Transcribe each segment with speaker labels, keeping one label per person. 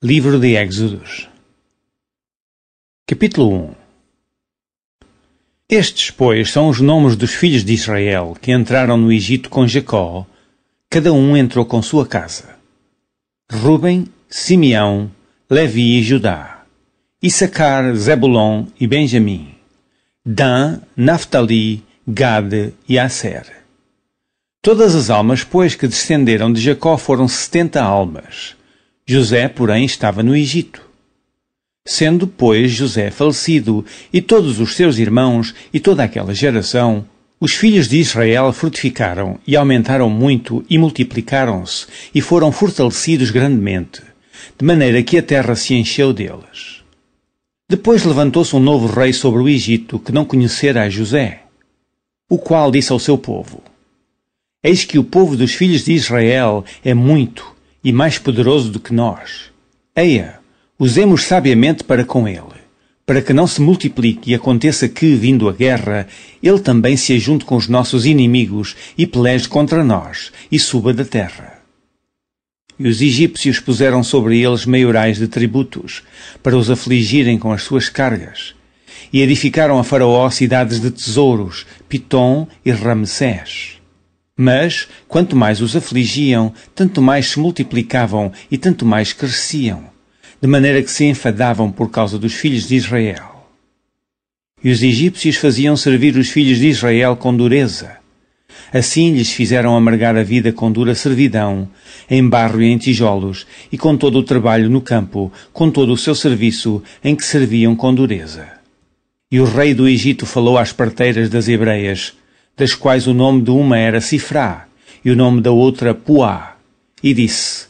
Speaker 1: Livro de Éxodos, capítulo 1 Estes, pois, são os nomes dos filhos de Israel que entraram no Egito com Jacó, cada um entrou com sua casa: Ruben, Simeão, Levi e Judá, Issacar, Zebulon e Benjamim, Dan, Naphtali, Gade e Aser. Todas as almas, pois, que descenderam de Jacó foram setenta almas José, porém, estava no Egito. Sendo, pois, José falecido, e todos os seus irmãos, e toda aquela geração, os filhos de Israel frutificaram, e aumentaram muito, e multiplicaram-se, e foram fortalecidos grandemente, de maneira que a terra se encheu deles. Depois levantou-se um novo rei sobre o Egito, que não conhecera a José, o qual disse ao seu povo: Eis que o povo dos filhos de Israel é muito e mais poderoso do que nós. Eia, usemos sabiamente para com ele, para que não se multiplique e aconteça que, vindo a guerra, ele também se ajunte com os nossos inimigos e peleje contra nós e suba da terra. E os egípcios puseram sobre eles maiorais de tributos, para os afligirem com as suas cargas. E edificaram a Faraó cidades de tesouros, Pitom e Ramsés. Mas, quanto mais os afligiam, tanto mais se multiplicavam e tanto mais cresciam, de maneira que se enfadavam por causa dos filhos de Israel. E os egípcios faziam servir os filhos de Israel com dureza. Assim lhes fizeram amargar a vida com dura servidão, em barro e em tijolos, e com todo o trabalho no campo, com todo o seu serviço, em que serviam com dureza. E o rei do Egito falou às parteiras das Hebreias, das quais o nome de uma era Sifrá e o nome da outra Puá, e disse: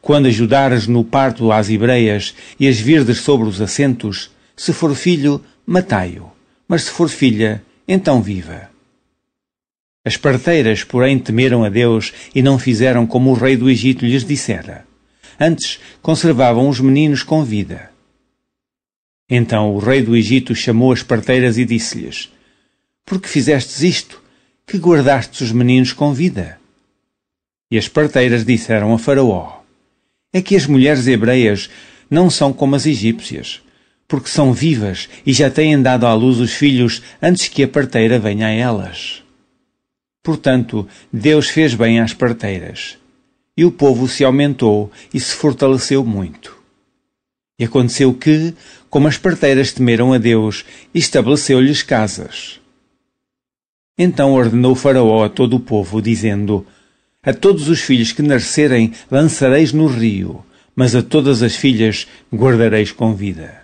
Speaker 1: Quando ajudares no parto às hebreias e as virdes sobre os assentos, se for filho, matai-o, mas se for filha, então viva. As parteiras, porém, temeram a Deus e não fizeram como o rei do Egito lhes dissera. Antes, conservavam os meninos com vida. Então o rei do Egito chamou as parteiras e disse-lhes: porque fizestes isto, que guardastes os meninos com vida? E as parteiras disseram a Faraó: É que as mulheres hebreias não são como as egípcias, porque são vivas e já têm dado à luz os filhos antes que a parteira venha a elas. Portanto, Deus fez bem às parteiras. E o povo se aumentou e se fortaleceu muito. E aconteceu que, como as parteiras temeram a Deus, estabeleceu-lhes casas. Então ordenou Faraó a todo o povo, dizendo: A todos os filhos que nascerem lançareis no rio, mas a todas as filhas guardareis com vida.